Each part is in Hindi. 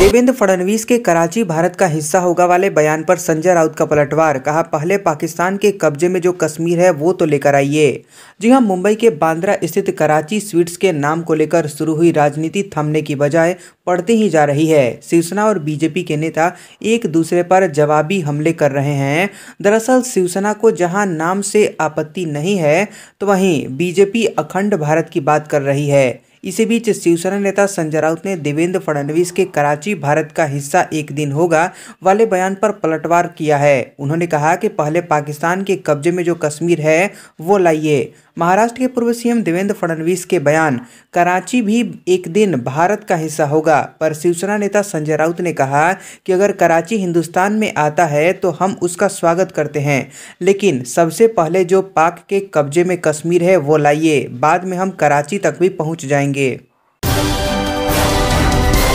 देवेंद्र फडणवीस के कराची भारत का हिस्सा होगा वाले बयान पर संजय राउत का पलटवार कहा पहले पाकिस्तान के कब्जे में जो कश्मीर है वो तो लेकर आइए जी हां मुंबई के बांद्रा स्थित कराची स्वीट्स के नाम को लेकर शुरू हुई राजनीति थमने की बजाय पड़ती ही जा रही है शिवसेना और बीजेपी के नेता एक दूसरे पर जवाबी हमले कर रहे हैं दरअसल शिवसेना को जहाँ नाम से आपत्ति नहीं है तो वहीं बीजेपी अखंड भारत की बात कर रही है इसी बीच शिवसेना नेता संजय राउत ने देवेंद्र फडणवीस के कराची भारत का हिस्सा एक दिन होगा वाले बयान पर पलटवार किया है उन्होंने कहा कि पहले पाकिस्तान के कब्जे में जो कश्मीर है वो लाइए महाराष्ट्र के पूर्व सीएम देवेंद्र फडणवीस के बयान कराची भी एक दिन भारत का हिस्सा होगा पर शिवसेना नेता संजय राउत ने कहा कि अगर कराची हिंदुस्तान में आता है तो हम उसका स्वागत करते हैं लेकिन सबसे पहले जो पाक के कब्जे में कश्मीर है वो लाइए बाद में हम कराची तक भी पहुँच जाएंगे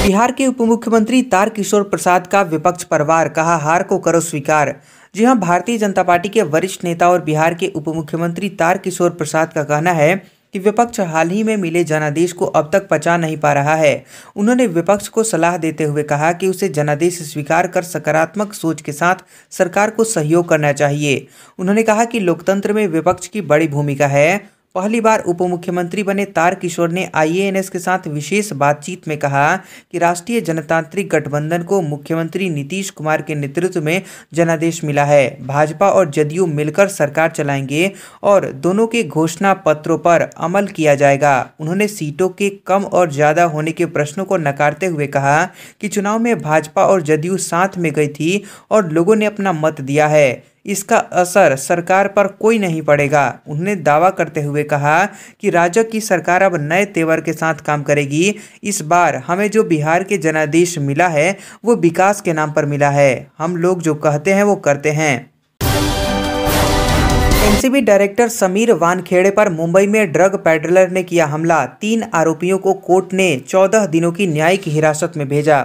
बिहार के उप मुख्यमंत्री तारकिशोर प्रसाद का विपक्ष परवार कहा हार को करो स्वीकार जी हाँ भारतीय जनता पार्टी के वरिष्ठ नेता और बिहार के उप मुख्यमंत्री तारकिशोर प्रसाद का कहना है कि विपक्ष हाल ही में मिले जनादेश को अब तक पचा नहीं पा रहा है उन्होंने विपक्ष को सलाह देते हुए कहा कि उसे जनादेश स्वीकार कर सकारात्मक सोच के साथ सरकार को सहयोग करना चाहिए उन्होंने कहा कि लोकतंत्र में विपक्ष की बड़ी भूमिका है पहली बार उप मुख्यमंत्री बने तार किशोर ने आईएएनएस के साथ विशेष बातचीत में कहा कि राष्ट्रीय जनतांत्रिक गठबंधन को मुख्यमंत्री नीतीश कुमार के नेतृत्व में जनादेश मिला है भाजपा और जदयू मिलकर सरकार चलाएंगे और दोनों के घोषणा पत्रों पर अमल किया जाएगा उन्होंने सीटों के कम और ज़्यादा होने के प्रश्नों को नकारते हुए कहा कि चुनाव में भाजपा और जदयू साथ में गई थी और लोगों ने अपना मत दिया है इसका असर सरकार पर कोई नहीं पड़ेगा उन्होंने दावा करते हुए कहा कि राज्य की सरकार अब नए तेवर के साथ काम करेगी इस बार हमें जो बिहार के जनादेश मिला है वो विकास के नाम पर मिला है हम लोग जो कहते हैं वो करते हैं एनसीबी डायरेक्टर समीर वानखेड़े पर मुंबई में ड्रग पैडलर ने किया हमला तीन आरोपियों को कोर्ट ने 14 दिनों की न्यायिक हिरासत में भेजा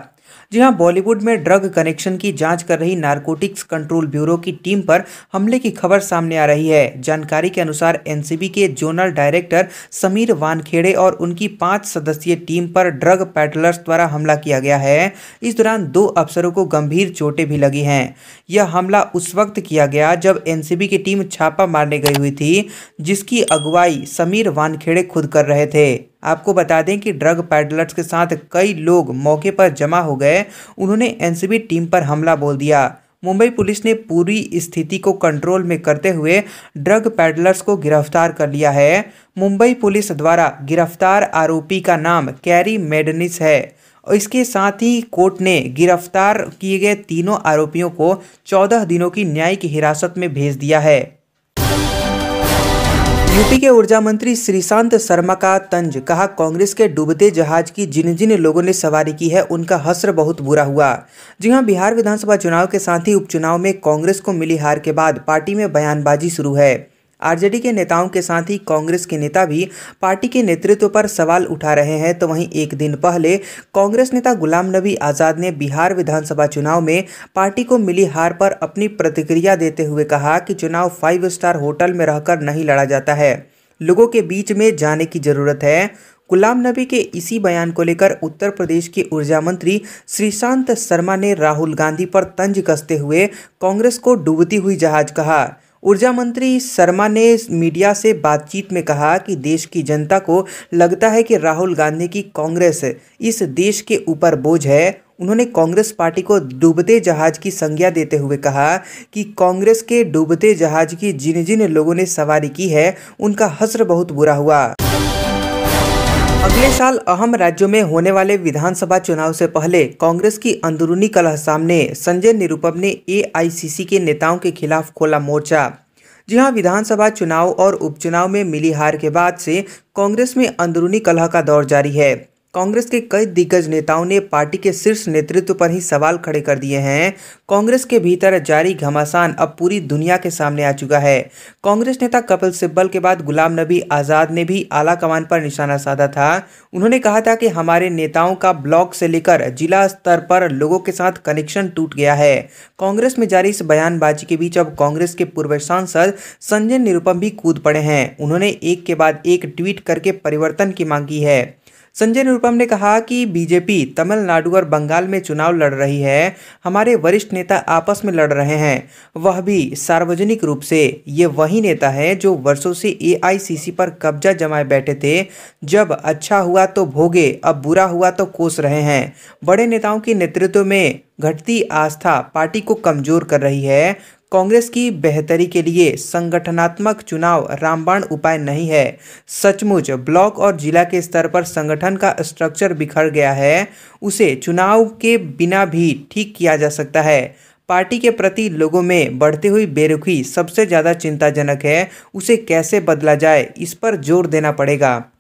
जी हाँ बॉलीवुड में ड्रग कनेक्शन की जांच कर रही नारकोटिक्स कंट्रोल ब्यूरो की टीम पर हमले की खबर सामने आ रही है जानकारी के अनुसार एनसीबी के जोनल डायरेक्टर समीर वानखेड़े और उनकी पांच सदस्यीय टीम पर ड्रग पैटलर्स द्वारा हमला किया गया है इस दौरान दो अफसरों को गंभीर चोटें भी लगी हैं यह हमला उस वक्त किया गया जब एन की टीम छापा मारने गई हुई थी जिसकी अगुवाई समीर वानखेड़े खुद कर रहे थे आपको बता दें कि ड्रग पैडलर्स के साथ कई लोग मौके पर जमा हो गए है उन्होंने एनसीबी टीम पर हमला बोल दिया मुंबई पुलिस ने पूरी स्थिति को कंट्रोल में करते हुए ड्रग पैडलर्स को गिरफ्तार कर लिया है मुंबई पुलिस द्वारा गिरफ्तार आरोपी का नाम कैरी मेडनिस है और इसके साथ ही कोर्ट ने गिरफ्तार किए गए तीनों आरोपियों को 14 दिनों की न्यायिक हिरासत में भेज दिया है यूपी के ऊर्जा मंत्री श्रीशांत शर्मा का तंज कहा कांग्रेस के डूबते जहाज की जिन जिन लोगों ने सवारी की है उनका हसर बहुत बुरा हुआ जी हाँ बिहार विधानसभा चुनाव के साथ ही उपचुनाव में कांग्रेस को मिली हार के बाद पार्टी में बयानबाजी शुरू है आरजेडी के नेताओं के साथ ही कांग्रेस के नेता भी पार्टी के नेतृत्व पर सवाल उठा रहे हैं तो वहीं एक दिन पहले कांग्रेस नेता गुलाम नबी आज़ाद ने बिहार विधानसभा चुनाव में पार्टी को मिली हार पर अपनी प्रतिक्रिया देते हुए कहा कि चुनाव फाइव स्टार होटल में रहकर नहीं लड़ा जाता है लोगों के बीच में जाने की जरूरत है गुलाम नबी के इसी बयान को लेकर उत्तर प्रदेश के ऊर्जा मंत्री श्रीशांत शर्मा ने राहुल गांधी पर तंज कसते हुए कांग्रेस को डूबती हुई जहाज कहा ऊर्जा मंत्री शर्मा ने मीडिया से बातचीत में कहा कि देश की जनता को लगता है कि राहुल गांधी की कांग्रेस इस देश के ऊपर बोझ है उन्होंने कांग्रेस पार्टी को डूबते जहाज की संज्ञा देते हुए कहा कि कांग्रेस के डूबते जहाज की जिन जिन लोगों ने सवारी की है उनका हसर बहुत बुरा हुआ अगले साल अहम राज्यों में होने वाले विधानसभा चुनाव से पहले कांग्रेस की अंदरूनी कलह सामने संजय निरुपम ने एआईसीसी के नेताओं के खिलाफ खोला मोर्चा जी हाँ विधानसभा चुनाव और उपचुनाव में मिली हार के बाद से कांग्रेस में अंदरूनी कलह का दौर जारी है कांग्रेस के कई दिग्गज नेताओं ने पार्टी के शीर्ष नेतृत्व पर ही सवाल खड़े कर दिए हैं कांग्रेस के भीतर जारी घमासान अब पूरी दुनिया के सामने आ चुका है कांग्रेस नेता कपिल सिब्बल के बाद गुलाम नबी आज़ाद ने भी आला कमान पर निशाना साधा था उन्होंने कहा था कि हमारे नेताओं का ब्लॉक से लेकर जिला स्तर पर लोगों के साथ कनेक्शन टूट गया है कांग्रेस में जारी इस बयानबाजी के बीच अब कांग्रेस के पूर्व सांसद संजय निरुपम भी कूद पड़े हैं उन्होंने एक के बाद एक ट्वीट करके परिवर्तन की मांग की है संजय निरुपम ने कहा कि बीजेपी तमिलनाडु और बंगाल में चुनाव लड़ रही है हमारे वरिष्ठ नेता आपस में लड़ रहे हैं वह भी सार्वजनिक रूप से ये वही नेता है जो वर्षों से एआईसीसी पर कब्जा जमाए बैठे थे जब अच्छा हुआ तो भोगे अब बुरा हुआ तो कोस रहे हैं बड़े नेताओं के नेतृत्व में घटती आस्था पार्टी को कमजोर कर रही है कांग्रेस की बेहतरी के लिए संगठनात्मक चुनाव रामबाण उपाय नहीं है सचमुच ब्लॉक और जिला के स्तर पर संगठन का स्ट्रक्चर बिखर गया है उसे चुनाव के बिना भी ठीक किया जा सकता है पार्टी के प्रति लोगों में बढ़ती हुई बेरुखी सबसे ज़्यादा चिंताजनक है उसे कैसे बदला जाए इस पर जोर देना पड़ेगा